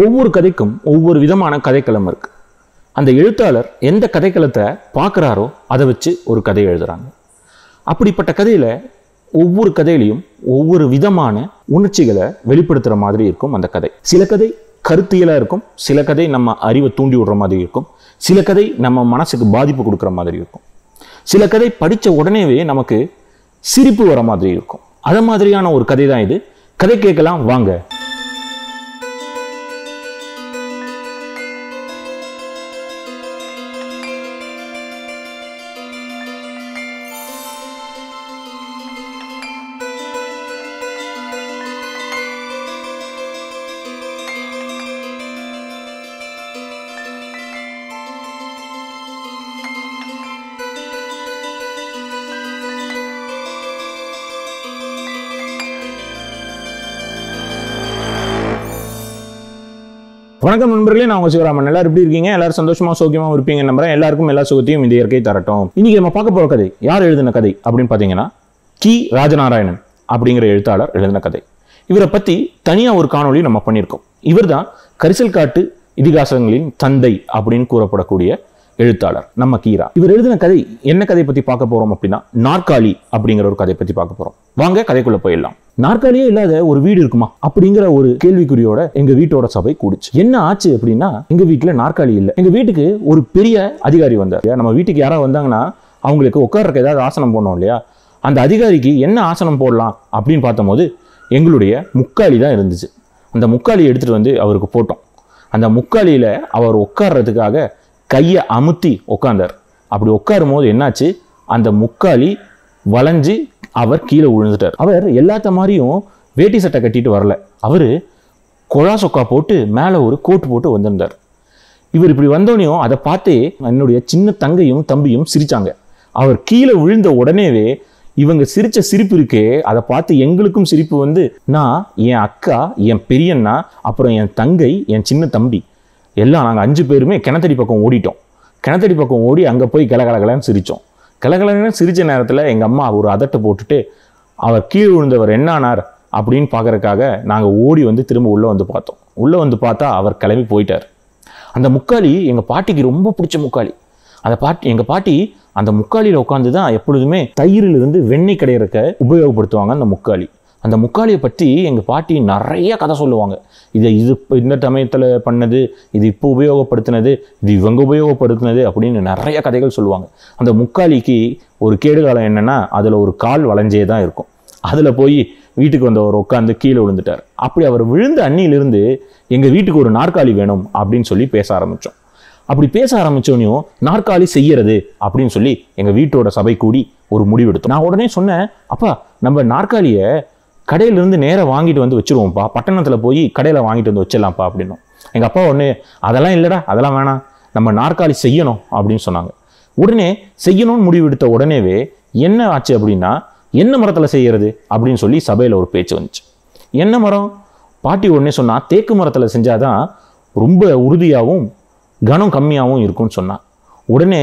ஒவ்வொரு கதைக்கும் ஒவ்வொரு விதமான கதைக்களம் இருக்குது அந்த எழுத்தாளர் எந்த கதைக்களத்தை பார்க்குறாரோ அதை வச்சு ஒரு கதை எழுதுகிறாங்க அப்படிப்பட்ட கதையில் ஒவ்வொரு கதையிலையும் ஒவ்வொரு விதமான உணர்ச்சிகளை வெளிப்படுத்துகிற மாதிரி இருக்கும் அந்த கதை சில கதை கருத்தியலாக இருக்கும் சில கதை நம்ம அறிவை தூண்டி விடுற மாதிரி இருக்கும் சில கதை நம்ம மனசுக்கு பாதிப்பு கொடுக்குற மாதிரி இருக்கும் சில கதை படித்த உடனேவே நமக்கு சிரிப்பு வர மாதிரி இருக்கும் அதை மாதிரியான ஒரு கதை தான் இது கதை கேட்கலாம் வாங்க வணக்கம் நண்பர்களே நான் உங்க சிவராமன் எல்லாரும் எப்படி இருக்கீங்க எல்லாரும் சந்தோஷமா சௌக்கியமா இருப்பீங்க நம்புறேன் எல்லாருக்கும் எல்லா சுகத்தையும் இந்த இயற்கை தரட்டும் இன்னைக்கு நம்ம பார்க்க போற கதை யார் எழுதின கதை அப்படின்னு பாத்தீங்கன்னா கி ராஜநாராயணன் அப்படிங்கிற எழுத்தாளர் எழுதின கதை இவரை பத்தி தனியா ஒரு காணொலி நம்ம பண்ணியிருக்கோம் இவர் தான் கரிசல் காட்டு இதிகாசங்களின் தந்தை அப்படின்னு கூறப்படக்கூடிய எழுத்தாளர் நம்ம கீரா இவர் எழுதின கதை என்ன கதை பற்றி பார்க்க போகிறோம் அப்படின்னா நாற்காலி அப்படிங்கிற ஒரு கதை பற்றி பார்க்க போகிறோம் வாங்க கதைக்குள்ளே போயிடலாம் நாற்காலியே இல்லாத ஒரு வீடு இருக்குமா அப்படிங்கிற ஒரு கேள்விக்குறியோட எங்க வீட்டோட சபை கூடுச்சு என்ன ஆச்சு அப்படின்னா எங்க வீட்டுல நாற்காலி இல்லை எங்க வீட்டுக்கு ஒரு பெரிய அதிகாரி வந்தார் நம்ம வீட்டுக்கு யாராவது வந்தாங்கன்னா அவங்களுக்கு உட்கார்றக்கு ஏதாவது ஆசனம் போடணும் இல்லையா அந்த அதிகாரிக்கு என்ன ஆசனம் போடலாம் அப்படின்னு பார்த்தபோது எங்களுடைய முக்காலி தான் இருந்துச்சு அந்த முக்காலியை எடுத்துகிட்டு வந்து அவருக்கு போட்டோம் அந்த முக்காலியில் அவர் உட்கார்றதுக்காக கையை அமுத்தி உட்காந்தார் அப்படி உட்காரும்போது என்னாச்சு அந்த முக்காலி வளைஞ்சு அவர் கீழே விழுந்துட்டார் அவர் எல்லாத்த மாதிரியும் வேட்டி சட்டை கட்டிட்டு வரல அவர் கொழா சொக்கா போட்டு மேலே ஒரு கோட் போட்டு வந்திருந்தார் இவர் இப்படி வந்தோடனையும் அதை பார்த்தே என்னுடைய சின்ன தங்கையும் தம்பியும் சிரித்தாங்க அவர் கீழே விழுந்த உடனேவே இவங்க சிரித்த சிரிப்பு இருக்கே அதை பார்த்து எங்களுக்கும் சிரிப்பு வந்து நான் என் அக்கா என் பெரியண்ணா அப்புறம் என் தங்கை என் சின்ன தம்பி எல்லாம் நாங்கள் அஞ்சு பேருமே கிணத்தடி பக்கம் ஓடிட்டோம் கிணத்தடி பக்கம் ஓடி அங்கே போய் கிளகலகலன்னு சிரித்தோம் கிளகலன்னு சிரித்த நேரத்தில் எங்கள் அம்மா ஒரு அதட்டை போட்டுட்டு அவர் கீழே விழுந்தவர் என்னானார் அப்படின்னு பார்க்குறக்காக நாங்கள் ஓடி வந்து திரும்ப உள்ளே வந்து பார்த்தோம் உள்ளே வந்து பார்த்தா அவர் கிளம்பி போயிட்டார் அந்த முக்காளி எங்கள் பாட்டிக்கு ரொம்ப பிடிச்ச முக்காளி அந்த பாட்டி எங்கள் பாட்டி அந்த முக்காலியில் உட்காந்து தான் எப்பொழுதுமே தயிரிலிருந்து வெண்ணெய் கடையிறக்க உபயோகப்படுத்துவாங்க அந்த முக்காலி அந்த முக்காலியை பற்றி எங்கள் பாட்டி நிறைய கதை சொல்லுவாங்க இதை இது இந்த சமயத்தில் பண்ணது இது இப்போ உபயோகப்படுத்தினது இது இவங்க உபயோகப்படுத்தினது அப்படின்னு நிறைய கதைகள் சொல்லுவாங்க அந்த முக்காலிக்கு ஒரு கேடுகாலம் என்னென்னா அதில் ஒரு கால் வளைஞ்சே தான் இருக்கும் அதில் போய் வீட்டுக்கு வந்தவர் உட்காந்து கீழே விழுந்துட்டார் அப்படி அவர் விழுந்த அண்ணியிலிருந்து எங்கள் வீட்டுக்கு ஒரு நாற்காலி வேணும் அப்படின்னு சொல்லி பேச ஆரம்பித்தோம் அப்படி பேச ஆரம்பித்தோனையும் நாற்காலி செய்கிறது அப்படின்னு சொல்லி எங்கள் வீட்டோட சபை கூடி ஒரு முடிவெடுத்தோம் நான் உடனே சொன்னேன் அப்பா நம்ம நாற்காலியை கடையிலேருந்து நேராக வாங்கிட்டு வந்து வச்சுருவோம்ப்பா பட்டணத்தில் போய் கடையில் வாங்கிட்டு வந்து வச்சிடலாம்ப்பா அப்படின்னும் எங்கள் அப்பா ஒன்று அதெல்லாம் இல்லைடா அதெல்லாம் வேணாம் நம்ம நாற்காலி செய்யணும் அப்படின்னு சொன்னாங்க உடனே செய்யணும்னு முடிவெடுத்த உடனேவே என்ன ஆச்சு அப்படின்னா என்ன மரத்தில் செய்கிறது அப்படின்னு சொல்லி சபையில் ஒரு பேச்சு வந்துச்சு என்ன மரம் பாட்டி உடனே சொன்னால் தேக்கு மரத்தில் செஞ்சால் தான் ரொம்ப உறுதியாகவும் கனம் கம்மியாகவும் இருக்கும்னு சொன்னான் உடனே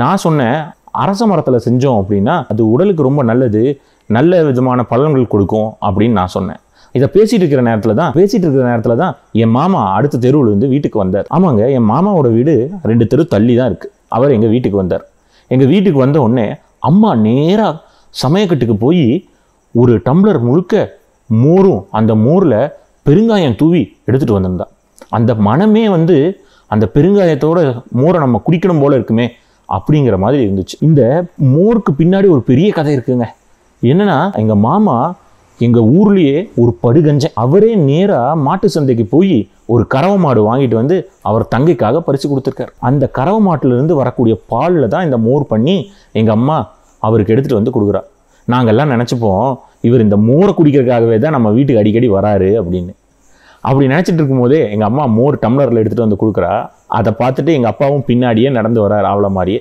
நான் சொன்னேன் அரச மரத்தில் செஞ்சோம் அப்படின்னா அது உடலுக்கு ரொம்ப நல்லது நல்ல விதமான பலன்கள் கொடுக்கும் அப்படின்னு நான் சொன்னேன் இதை பேசிட்டு இருக்கிற நேரத்தில் தான் பேசிட்டு இருக்கிற நேரத்தில் தான் என் மாமா அடுத்த தெருவில் இருந்து வீட்டுக்கு வந்தார் ஆமாங்க என் மாமாவோட வீடு ரெண்டு தெரு தள்ளி தான் இருக்குது அவர் எங்கள் வீட்டுக்கு வந்தார் எங்கள் வீட்டுக்கு வந்த உடனே அம்மா நேராக சமயக்கட்டுக்கு போய் ஒரு டம்ளர் முழுக்க மோரும் அந்த மோரில் பெருங்காயம் தூவி எடுத்துகிட்டு வந்திருந்தா அந்த மனமே வந்து அந்த பெருங்காயத்தோட மோரை நம்ம குடிக்கணும் போல இருக்குமே அப்படிங்கிற மாதிரி இருந்துச்சு இந்த மோருக்கு பின்னாடி ஒரு பெரிய கதை இருக்குங்க என்னென்னா எங்கள் மாமா எங்கள் ஊர்லேயே ஒரு படுகஞ்சன் அவரே நேராக மாட்டு சந்தைக்கு போய் ஒரு கறவை மாடு வாங்கிட்டு வந்து அவர் தங்கைக்காக பறித்து கொடுத்துருக்கார் அந்த கறவை மாட்டிலிருந்து வரக்கூடிய பாலில் தான் இந்த மோர் பண்ணி எங்கள் அம்மா அவருக்கு எடுத்துகிட்டு வந்து கொடுக்குறா நாங்கள்லாம் நினச்சிப்போம் இவர் இந்த மோரை குடிக்கிறதுக்காகவே தான் நம்ம வீட்டுக்கு அடிக்கடி வராரு அப்படின்னு அப்படி நினச்சிட்டு இருக்கும்போதே எங்கள் அம்மா மோர் டம்ளரில் எடுத்துகிட்டு வந்து கொடுக்குறா அதை பார்த்துட்டு எங்கள் அப்பாவும் பின்னாடியே நடந்து வரார் அவ்வளோ மாதிரியே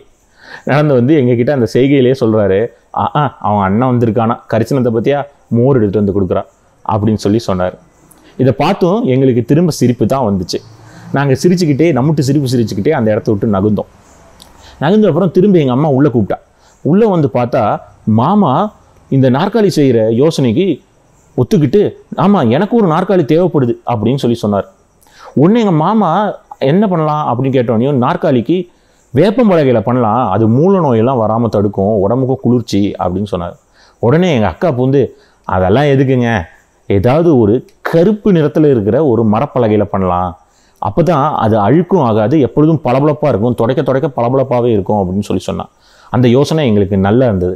நடந்து வந்து எங்ககிட்ட அந்த செய்கையிலேயே சொல்கிறாரு ஆ அவன் அண்ணன் வந்திருக்கானா கரிசனத்தை பற்றியா மோர் எடுத்துகிட்டு வந்து கொடுக்குறான் அப்படின்னு சொல்லி சொன்னார் இதை பார்த்தும் எங்களுக்கு திரும்ப சிரிப்பு தான் வந்துச்சு நாங்கள் சிரிச்சுக்கிட்டே நம்மட்டு சிரிப்பு சிரிச்சுக்கிட்டே அந்த இடத்த விட்டு நகுந்தோம் நகுந்த அப்புறம் திரும்ப எங்கள் அம்மா உள்ளே கூப்பிட்டா உள்ளே வந்து பார்த்தா மாமா இந்த நாற்காலி செய்கிற யோசனைக்கு ஒத்துக்கிட்டு ஆமாம் எனக்கு ஒரு நாற்காலி தேவைப்படுது அப்படின்னு சொல்லி சொன்னார் ஒன்று எங்கள் மாமா என்ன பண்ணலாம் அப்படின்னு கேட்டோடனையும் நாற்காலிக்கு வேப்பம் பலகையில் பண்ணலாம் அது மூல நோயெல்லாம் வராமல் தடுக்கும் உடம்புக்கும் குளிர்ச்சி அப்படின்னு சொன்னார் உடனே எங்கள் அக்கா பூந்து அதெல்லாம் எதுக்குங்க ஏதாவது ஒரு கருப்பு நிறத்தில் இருக்கிற ஒரு மரப்பலகையில் பண்ணலாம் அப்போ தான் அது அழுக்கும் ஆகாது எப்பொழுதும் பளபளப்பாக இருக்கும் தொடக்க தொடக்க பளபளப்பாகவே இருக்கும் அப்படின்னு சொல்லி சொன்னான் அந்த யோசனை எங்களுக்கு நல்லா இருந்தது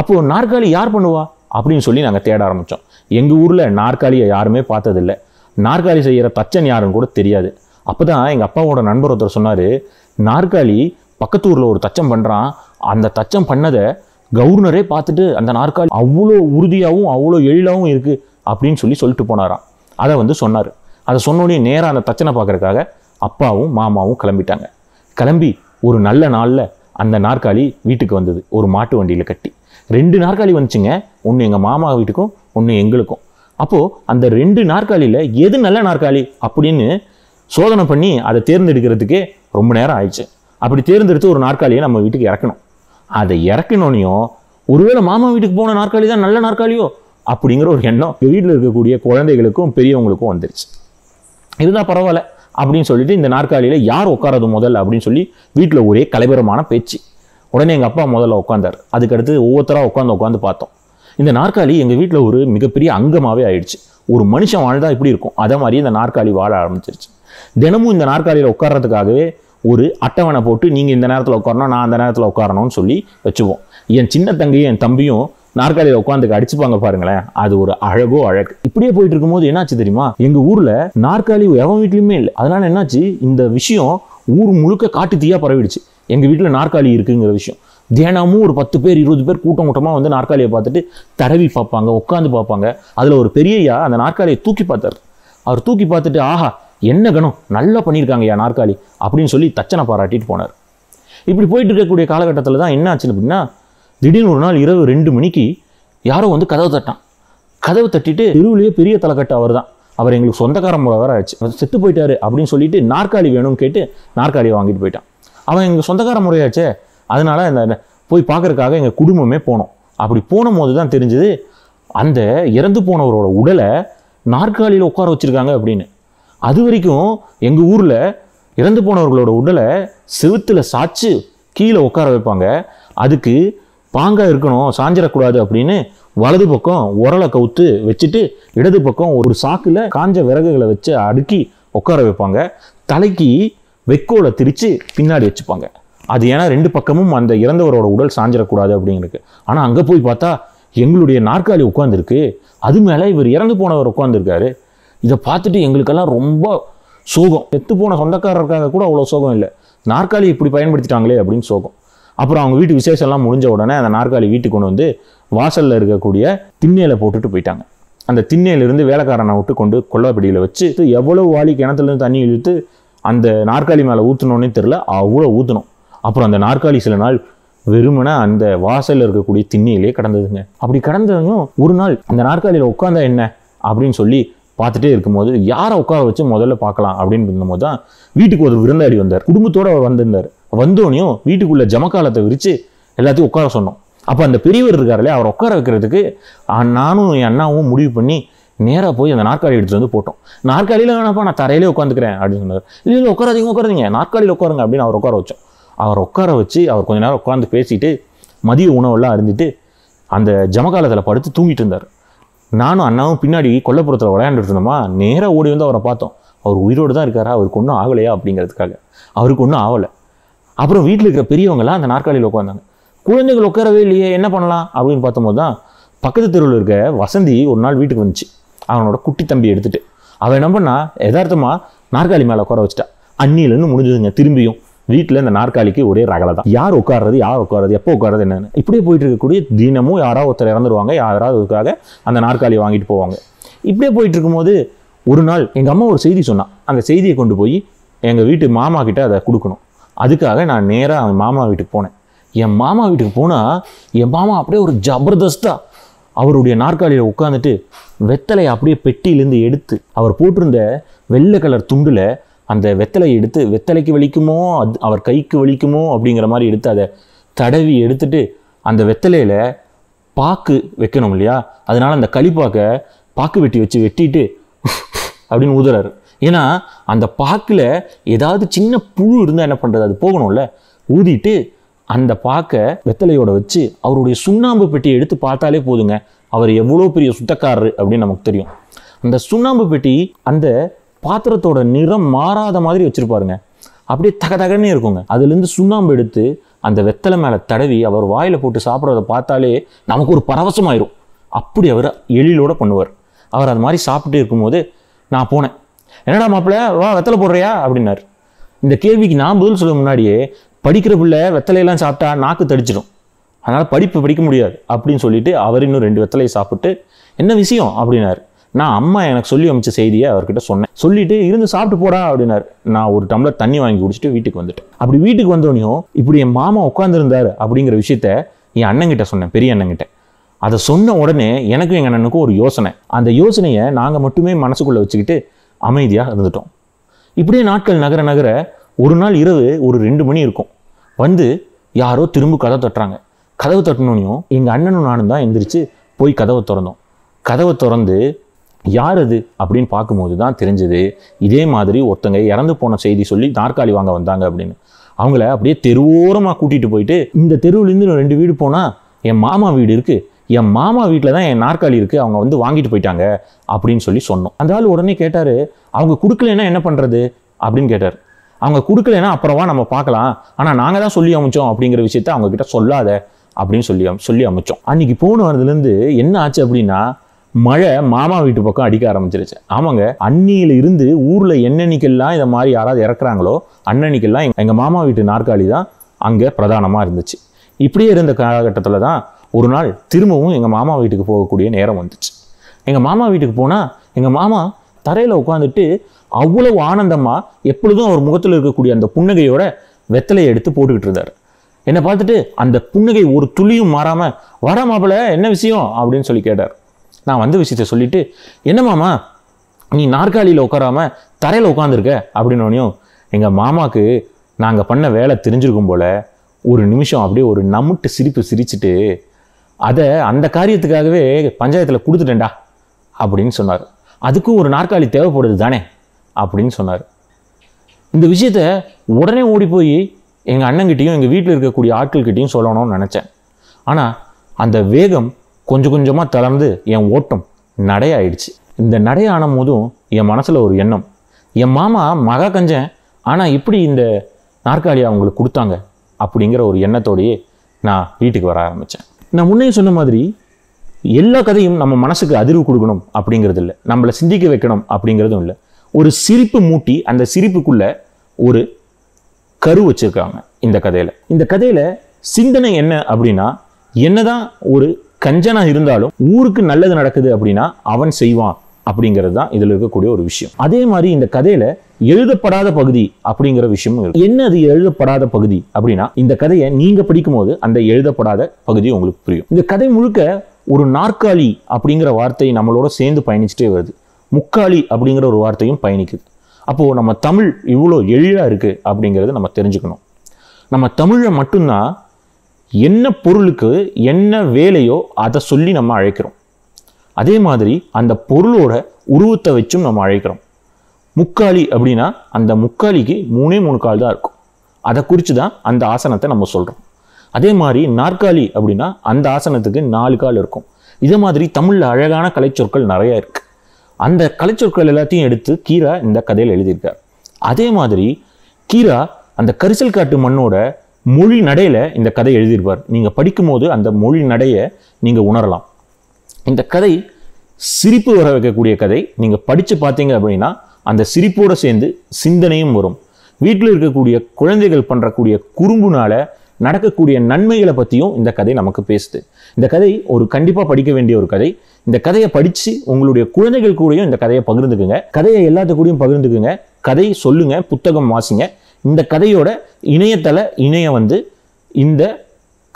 அப்போது நாற்காலி யார் பண்ணுவா அப்படின்னு சொல்லி நாங்கள் தேட ஆரம்பித்தோம் எங்கள் ஊரில் நாற்காலியை யாருமே பார்த்ததில்லை நாற்காலி செய்கிற தச்சன் யாருன்னு கூட தெரியாது அப்போ தான் எங்கள் அப்பாவோட நண்பர் ஒருத்தர் சொன்னார் நாற்காலி பக்கத்து ஊரில் ஒரு தச்சம் பண்ணுறான் அந்த தச்சம் பண்ணதை கவர்னரே பார்த்துட்டு அந்த நாற்காலி அவ்வளோ உறுதியாகவும் அவ்வளோ எழிலாகவும் இருக்குது அப்படின்னு சொல்லி சொல்லிட்டு போனாராம் அதை வந்து சொன்னார் அதை சொன்னோடனே நேராக அந்த தச்சனை பார்க்குறக்காக அப்பாவும் மாமாவும் கிளம்பிட்டாங்க கிளம்பி ஒரு நல்ல நாளில் அந்த நாற்காலி வீட்டுக்கு வந்தது ஒரு மாட்டு வண்டியில் கட்டி ரெண்டு நாற்காலி வந்துச்சுங்க ஒன்று எங்கள் மாமா வீட்டுக்கும் ஒன்று எங்களுக்கும் அப்போது அந்த ரெண்டு நாற்காலியில் எது நல்ல நாற்காலி அப்படின்னு சோதனை பண்ணி அதை தேர்ந்தெடுக்கிறதுக்கே ரொம்ப நேரம் ஆயிடுச்சு அப்படி தேர்ந்தெடுத்து ஒரு நாற்காலியை நம்ம வீட்டுக்கு இறக்கணும் அதை இறக்கணும்னையும் ஒருவேளை மாமா வீட்டுக்கு போன நாற்காலி தான் நல்ல நாற்காலியோ அப்படிங்கிற ஒரு எண்ணம் வீட்டில் இருக்கக்கூடிய குழந்தைகளுக்கும் பெரியவங்களுக்கும் வந்துருச்சு இருந்தால் பரவாயில்ல அப்படின்னு சொல்லிட்டு இந்த நாற்காலியில் யார் உட்காரது முதல் அப்படின்னு சொல்லி வீட்டில் ஒரே கலைபரமான பேச்சு உடனே எங்கள் அப்பா முதல்ல உட்காந்தார் அதுக்கடுத்து ஒவ்வொருத்தராக உட்காந்து உட்காந்து பார்த்தோம் இந்த நாற்காலி எங்கள் வீட்டில் ஒரு மிகப்பெரிய அங்கமாகவே ஆயிடுச்சு ஒரு மனுஷன் வாழ்ந்தால் இப்படி இருக்கும் அதே மாதிரி இந்த நாற்காலி வாழ ஆரம்பிச்சிருச்சு தினமும் இந்த நாற்காலியில் உட்கார்றதுக்காகவே ஒரு அட்டவணை போட்டு நீங்கள் இந்த நேரத்தில் உட்காரணும் நான் அந்த நேரத்தில் உட்காரணும்னு சொல்லி வச்சுப்போம் என் சின்ன தங்கையும் என் தம்பியும் நாற்காலியில் உட்காந்துக்கு அடிச்சுப்பாங்க பாருங்களேன் அது ஒரு அழகோ அழகு இப்படியே போயிட்டு இருக்கும்போது என்னாச்சு தெரியுமா எங்கள் ஊரில் நாற்காலி எவன் வீட்லையுமே இல்லை அதனால என்னாச்சு இந்த விஷயம் ஊர் முழுக்க காட்டு தீயாக பரவிடுச்சு எங்கள் வீட்டில் நாற்காலி இருக்குங்கிற விஷயம் தினமும் ஒரு பத்து பேர் இருபது பேர் கூட்டம் கூட்டமாக வந்து நாற்காலியை பார்த்துட்டு தடவி பார்ப்பாங்க உட்காந்து பார்ப்பாங்க அதில் ஒரு பெரியயா அந்த நாற்காலியை தூக்கி பார்த்தார் அவர் தூக்கி பார்த்துட்டு ஆஹா என்ன கணம் நல்லா பண்ணியிருக்காங்கய்யா நாற்காலி அப்படின்னு சொல்லி தச்சனை பாராட்டிட்டு போனார் இப்படி போயிட்டு இருக்கக்கூடிய காலகட்டத்தில் தான் என்ன ஆச்சு அப்படின்னா திடீர்னு ஒரு நாள் இரவு ரெண்டு மணிக்கு யாரோ வந்து கதவு தட்டான் கதவு தட்டிட்டு தெருவிலேயே பெரிய தலைக்கட்டு அவர் தான் அவர் எங்களுக்கு சொந்தக்காரம் வர ஆச்சு செத்து போயிட்டாரு அப்படின்னு சொல்லிட்டு நாற்காலி வேணும்னு கேட்டு நாற்காலியை வாங்கிட்டு போயிட்டான் அவன் எங்கள் சொந்தக்கார முறையாச்சே அதனால் இந்த போய் பார்க்குறக்காக எங்கள் குடும்பமே போனோம் அப்படி போன போது தான் தெரிஞ்சது அந்த இறந்து போனவரோட உடலை நாற்காலியில் உட்கார வச்சுருக்காங்க அப்படின்னு அது வரைக்கும் எங்கள் ஊரில் இறந்து போனவர்களோட உடலை செவுத்தில் சாய்ச்சி கீழே உட்கார வைப்பாங்க அதுக்கு பாங்காக இருக்கணும் சாஞ்சிடக்கூடாது அப்படின்னு வலது பக்கம் உரலை கவுத்து வச்சுட்டு இடது பக்கம் ஒரு சாக்கில் காஞ்ச விறகுகளை வச்சு அடுக்கி உட்கார வைப்பாங்க தலைக்கு வெக்கோலை திரித்து பின்னாடி வச்சுப்பாங்க அது ஏன்னா ரெண்டு பக்கமும் அந்த இறந்தவரோட உடல் சாஞ்சிடக்கூடாது அப்படிங்கிறது ஆனால் அங்கே போய் பார்த்தா எங்களுடைய நாற்காலி உட்காந்துருக்கு அது மேலே இவர் இறந்து போனவர் உட்காந்துருக்காரு இதை பார்த்துட்டு எங்களுக்கெல்லாம் ரொம்ப சோகம் செத்து போன சொந்தக்காரருக்காக கூட அவ்வளோ சோகம் இல்லை நாற்காலி இப்படி பயன்படுத்திட்டாங்களே அப்படின்னு சோகம் அப்புறம் அவங்க வீட்டு விசேஷம்லாம் முடிஞ்ச உடனே அந்த நாற்காலி வீட்டுக்கு கொண்டு வந்து வாசலில் இருக்கக்கூடிய திண்ணையில் போட்டுட்டு போயிட்டாங்க அந்த திண்ணையிலிருந்து வேலைக்காரனை விட்டு கொண்டு கொல்லப்படியில் வச்சு எவ்வளோ வாலி கிணத்துலேருந்து தண்ணி இழுத்து அந்த நாற்காலி மேலே ஊற்றணுன்னே தெரில அவ்வளோ ஊற்றணும் அப்புறம் அந்த நாற்காலி சில நாள் வெறுமனா அந்த வாசலில் இருக்கக்கூடிய திண்ணையிலே கடந்ததுங்க அப்படி கடந்ததும் ஒரு நாள் அந்த நாற்காலியில் உட்காந்தா என்ன அப்படின்னு சொல்லி பார்த்துட்டே இருக்கும்போது யாரை உட்கார வச்சு முதல்ல பார்க்கலாம் அப்படின்னு இருந்தபோது தான் வீட்டுக்கு ஒரு விருந்தாடி வந்தார் குடும்பத்தோடு அவர் வந்திருந்தார் வந்தோனையும் வீட்டுக்குள்ளே ஜமக்காலத்தை விரித்து எல்லாத்தையும் உட்கார சொன்னோம் அப்போ அந்த பெரியவர் இருக்கார்ல அவர் உட்கார வைக்கிறதுக்கு நானும் என் அண்ணாவும் முடிவு பண்ணி நேராக போய் அந்த நாற்காலி எடுத்துகிட்டு வந்து போட்டோம் நாற்காலியில் வேணாப்பா நான் தரையிலே உட்காந்துக்கிறேன் அப்படின்னு சொன்னார் இல்லை உட்காராதீங்க உட்காருங்க நாற்காலியில் உட்காருங்க அப்படின்னு அவர் உட்கார வச்சோம் அவர் உட்கார வச்சு அவர் கொஞ்ச நேரம் உட்காந்து பேசிட்டு மதிய உணவெல்லாம் அறிந்துட்டு அந்த ஜமகாலத்தில் படுத்து தூங்கிட்டு இருந்தார் நானும் அண்ணாவும் பின்னாடி கொல்லப்புறத்தில் விளையாண்டுட்டு இருந்தோமா நேராக ஓடி வந்து அவரை பார்த்தோம் அவர் உயிரோடு தான் இருக்காரா அவருக்கு ஒன்றும் ஆகலையா அப்படிங்கிறதுக்காக அவருக்கு ஒன்றும் ஆகலை அப்புறம் வீட்டில் இருக்கிற பெரியவங்களாம் அந்த நாற்காலியில் உட்காந்தாங்க குழந்தைகள் உட்காரவே இல்லையே என்ன பண்ணலாம் அப்படின்னு பார்த்தபோது தான் பக்கத்து தெருவில் இருக்க வசந்தி ஒரு நாள் வீட்டுக்கு வந்துச்சு அவனோட குட்டி தம்பி எடுத்துகிட்டு அவன் என்ன பண்ணால் எதார்த்தமாக நாற்காலி மேலே உட்கார வச்சுட்டா அண்ணிலேருந்து முடிஞ்சதுங்க திரும்பியும் வீட்டில் இந்த நாற்காலிக்கு ஒரே ரகலை தான் யார் உட்கார்றது யார் உட்கார்றது எப்போ உட்கார்றது என்னென்னு இப்படியே போயிட்டு இருக்கக்கூடிய தினமும் யாராவது ஒருத்தர் இறந்துருவாங்க யாராவது அதுக்காக அந்த நாற்காலி வாங்கிட்டு போவாங்க இப்படியே போயிட்டு இருக்கும்போது ஒரு நாள் எங்கள் அம்மா ஒரு செய்தி சொன்னான் அந்த செய்தியை கொண்டு போய் எங்கள் வீட்டு மாமா கிட்ட அதை கொடுக்கணும் அதுக்காக நான் நேராக அவன் மாமா வீட்டுக்கு போனேன் என் மாமா வீட்டுக்கு போனால் என் மாமா அப்படியே ஒரு ஜபர்தஸ்தாக அவருடைய நாற்காலியில் உட்காந்துட்டு வெத்தலை அப்படியே பெட்டியிலேருந்து எடுத்து அவர் போட்டிருந்த வெள்ளை கலர் துண்டில் அந்த வெத்தலை எடுத்து வெத்தலைக்கு வலிக்குமோ அது அவர் கைக்கு வலிக்குமோ அப்படிங்கிற மாதிரி எடுத்து அதை தடவி எடுத்துட்டு அந்த வெத்தலையில் பாக்கு வைக்கணும் இல்லையா அதனால் அந்த களிப்பாக்கை பாக்கு வெட்டி வச்சு வெட்டிட்டு அப்படின்னு ஊதுறாரு ஏன்னா அந்த பாக்கில் ஏதாவது சின்ன புழு இருந்தால் என்ன பண்ணுறது அது போகணும்ல ஊதிட்டு அந்த பாக்கை வெத்தலையோட வச்சு அவருடைய சுண்ணாம்பு பெட்டியை எடுத்து பார்த்தாலே போதுங்க அவர் எவ்வளோ பெரிய சுத்தக்காரரு அப்படின்னு நமக்கு தெரியும் அந்த சுண்ணாம்பு பெட்டி அந்த பாத்திரத்தோட நிறம் மாறாத மாதிரி வச்சுருப்பாருங்க அப்படியே தக தகனே இருக்குங்க அதுலேருந்து சுண்ணாம்பு எடுத்து அந்த வெத்தலை மேலே தடவி அவர் வாயில் போட்டு சாப்பிட்றத பார்த்தாலே நமக்கு ஒரு பரவசமாயிரும் அப்படி அவர் எழிலோடு பண்ணுவார் அவர் அது மாதிரி சாப்பிட்டு இருக்கும்போது நான் போனேன் என்னடா மாப்பிள்ள வா வெத்தலை போடுறியா அப்படின்னார் இந்த கேள்விக்கு நான் பதில் சொல்ல முன்னாடியே படிக்கிற பிள்ளை வெத்தலையெல்லாம் சாப்பிட்டா நாக்கு தடிச்சிடும் அதனால் படிப்பு படிக்க முடியாது அப்படின்னு சொல்லிட்டு அவர் இன்னும் ரெண்டு வெத்தலையை சாப்பிட்டு என்ன விஷயம் அப்படின்னாரு நான் அம்மா எனக்கு சொல்லி அமைச்ச செய்தியை அவர்கிட்ட சொன்னேன் சொல்லிட்டு இருந்து சாப்பிட்டு போடா அப்படின்னாரு நான் ஒரு டம்ளர் தண்ணி வாங்கி குடிச்சிட்டு வீட்டுக்கு வந்துட்டேன் அப்படி வீட்டுக்கு வந்தோடனையும் இப்படி என் மாமா உட்காந்துருந்தார் அப்படிங்கிற விஷயத்த என் அண்ணங்கிட்ட சொன்னேன் பெரிய அண்ணங்கிட்ட அதை சொன்ன உடனே எனக்கும் எங்கள் அண்ணனுக்கும் ஒரு யோசனை அந்த யோசனையை நாங்கள் மட்டுமே மனசுக்குள்ளே வச்சுக்கிட்டு அமைதியாக இருந்துட்டோம் இப்படியே நாட்கள் நகர நகர ஒரு நாள் இரவு ஒரு ரெண்டு மணி இருக்கும் வந்து யாரோ திரும்ப கதவை தட்டுறாங்க கதவை தட்டினோனையும் எங்கள் அண்ணனும் நானும் தான் எந்திரிச்சு போய் கதவை திறந்தோம் கதவை திறந்து யார் அது அப்படின்னு பார்க்கும்போது தான் தெரிஞ்சது இதே மாதிரி ஒருத்தங்க இறந்து போன செய்தி சொல்லி நாற்காலி வாங்க வந்தாங்க அப்படின்னு அவங்கள அப்படியே தெருவோரமாக கூட்டிகிட்டு போயிட்டு இந்த தெருவுலேருந்து ரெண்டு வீடு போனால் என் மாமா வீடு இருக்குது என் மாமா வீட்டில் தான் என் நாற்காலி இருக்குது அவங்க வந்து வாங்கிட்டு போயிட்டாங்க அப்படின்னு சொல்லி சொன்னோம் அந்த ஆள் உடனே கேட்டார் அவங்க கொடுக்கலன்னா என்ன பண்ணுறது அப்படின்னு கேட்டார் அவங்க கொடுக்கலன்னா அப்புறமா நம்ம பார்க்கலாம் ஆனால் நாங்கள் தான் சொல்லி அமைச்சோம் அப்படிங்கிற விஷயத்த அவங்கக்கிட்ட சொல்லாத அப்படின்னு சொல்லி சொல்லி அமைச்சோம் அன்றைக்கி போன வரதுலேருந்து என்ன ஆச்சு அப்படின்னா மழை மாமா வீட்டு பக்கம் அடிக்க ஆரம்பிச்சிருச்சு ஆமாங்க அன்னியில இருந்து ஊரில் என்னன்னைக்கெல்லாம் இதை மாதிரி யாராவது இறக்குறாங்களோ அன்னன்னைக்கெல்லாம் எங்கள் மாமா வீட்டு நாற்காலி தான் அங்கே பிரதானமாக இருந்துச்சு இப்படியே இருந்த காலகட்டத்தில் தான் ஒரு நாள் திரும்பவும் எங்கள் மாமா வீட்டுக்கு போகக்கூடிய நேரம் வந்துச்சு எங்கள் மாமா வீட்டுக்கு போனால் எங்கள் மாமா தரையில் உட்காந்துட்டு அவ்வளவு ஆனந்தமாக எப்பொழுதும் அவர் முகத்தில் இருக்கக்கூடிய அந்த புன்னகையோட வெத்தலையை எடுத்து போட்டுக்கிட்டு இருந்தார் என்னை பார்த்துட்டு அந்த புன்னகை ஒரு துளியும் மாறாமல் வர மாப்பிள்ள என்ன விஷயம் அப்படின்னு சொல்லி கேட்டார் நான் வந்த விஷயத்த சொல்லிவிட்டு என்ன மாமா நீ நாற்காலியில் உட்காராமல் தரையில் உட்காந்துருக்க அப்படின்னோடனையும் எங்கள் மாமாவுக்கு நாங்கள் பண்ண வேலை தெரிஞ்சிருக்கும் போல் ஒரு நிமிஷம் அப்படியே ஒரு நம்முட்டு சிரிப்பு சிரிச்சுட்டு அதை அந்த காரியத்துக்காகவே பஞ்சாயத்தில் கொடுத்துட்டேன்டா அப்படின்னு சொன்னார் அதுக்கும் ஒரு நாற்காலி தேவைப்படுது தானே அப்படின்னு சொன்னார் இந்த விஷயத்த உடனே ஓடி போய் எங்கள் அண்ணங்கிட்டையும் எங்கள் வீட்டில் இருக்கக்கூடிய ஆட்கள்கிட்டையும் சொல்லணும்னு நினச்சேன் ஆனால் அந்த வேகம் கொஞ்சம் கொஞ்சமாக தளர்ந்து என் ஓட்டம் நடையாயிடுச்சு இந்த நடையான போதும் என் மனசில் ஒரு எண்ணம் என் மாமா மகா கஞ்சன் ஆனால் இப்படி இந்த நாற்காலியை அவங்களுக்கு கொடுத்தாங்க அப்படிங்கிற ஒரு எண்ணத்தோடையே நான் வீட்டுக்கு வர ஆரம்பித்தேன் நான் முன்னே சொன்ன மாதிரி எல்லா கதையும் நம்ம மனசுக்கு அதிர்வு கொடுக்கணும் அப்படிங்கிறது இல்லை நம்மளை சிந்திக்க வைக்கணும் அப்படிங்கிறதும் இல்லை ஒரு சிரிப்பு மூட்டி அந்த சிரிப்புக்குள்ளே ஒரு கரு வச்சுருக்காங்க இந்த கதையில் இந்த கதையில் சிந்தனை என்ன அப்படின்னா தான் ஒரு கஞ்சனா இருந்தாலும் ஊருக்கு நல்லது நடக்குது அப்படின்னா அவன் செய்வான் அப்படிங்கிறது தான் இதில் இருக்கக்கூடிய ஒரு விஷயம் அதே மாதிரி இந்த கதையில எழுதப்படாத பகுதி அப்படிங்கிற விஷயமும் என்ன அது எழுதப்படாத பகுதி அப்படின்னா இந்த கதையை நீங்க படிக்கும்போது அந்த எழுதப்படாத பகுதி உங்களுக்கு புரியும் இந்த கதை முழுக்க ஒரு நாற்காலி அப்படிங்கிற வார்த்தை நம்மளோட சேர்ந்து பயணிச்சுட்டே வருது முக்காலி அப்படிங்கிற ஒரு வார்த்தையும் பயணிக்குது அப்போது நம்ம தமிழ் இவ்வளோ எளிதாக இருக்குது அப்படிங்கிறது நம்ம தெரிஞ்சுக்கணும் நம்ம தமிழை மட்டும்தான் என்ன பொருளுக்கு என்ன வேலையோ அதை சொல்லி நம்ம அழைக்கிறோம் அதே மாதிரி அந்த பொருளோட உருவத்தை வச்சும் நம்ம அழைக்கிறோம் முக்காலி அப்படின்னா அந்த முக்காலிக்கு மூணே மூணு கால் தான் இருக்கும் அதை குறித்து தான் அந்த ஆசனத்தை நம்ம சொல்கிறோம் அதே மாதிரி நாற்காலி அப்படின்னா அந்த ஆசனத்துக்கு நாலு கால் இருக்கும் இதே மாதிரி தமிழில் அழகான கலைச்சொற்கள் நிறையா இருக்குது அந்த கலைச்சொற்கள் எல்லாத்தையும் எடுத்து கீரா இந்த கதையில் எழுதியிருக்கார் அதே மாதிரி கீரா அந்த கரிசல் காட்டு மண்ணோட மொழி நடையில் இந்த கதை எழுதியிருப்பார் நீங்கள் படிக்கும்போது அந்த மொழி நடையை நீங்கள் உணரலாம் இந்த கதை சிரிப்பு வர வைக்கக்கூடிய கதை நீங்கள் படித்து பார்த்தீங்க அப்படின்னா அந்த சிரிப்போடு சேர்ந்து சிந்தனையும் வரும் வீட்டில் இருக்கக்கூடிய குழந்தைகள் பண்ணுறக்கூடிய குறும்புனால் நடக்கக்கூடிய நன்மைகளை பற்றியும் இந்த கதை நமக்கு பேசுது இந்த கதை ஒரு கண்டிப்பாக படிக்க வேண்டிய ஒரு கதை இந்த கதையை படித்து உங்களுடைய குழந்தைகள் கூடயும் இந்த கதையை பகிர்ந்துக்குங்க கதையை எல்லாத்துக்கூடையும் பகிர்ந்துக்குங்க கதை சொல்லுங்கள் புத்தகம் வாசிங்க இந்த கதையோட இணையதள இணையம் வந்து இந்த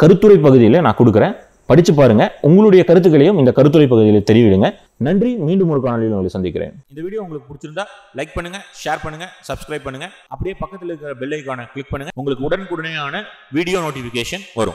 கருத்துரை பகுதியில் நான் கொடுக்குறேன் படித்து பாருங்கள் உங்களுடைய கருத்துக்களையும் இந்த கருத்துரை பகுதியில் தெரிவிடுங்க நன்றி மீண்டும் ஒரு காணொலியில் உங்களை சந்திக்கிறேன் இந்த வீடியோ உங்களுக்கு பிடிச்சிருந்தா லைக் பண்ணுங்க ஷேர் பண்ணுங்க சப்ஸ்கிரைப் பண்ணுங்க அப்படியே பக்கத்தில் இருக்கிற பெல் ஐக்கானை கிளிக் பண்ணுங்க உங்களுக்கு உடனுக்குடனேயான வீடியோ நோட்டிஃபிகேஷன் வரும்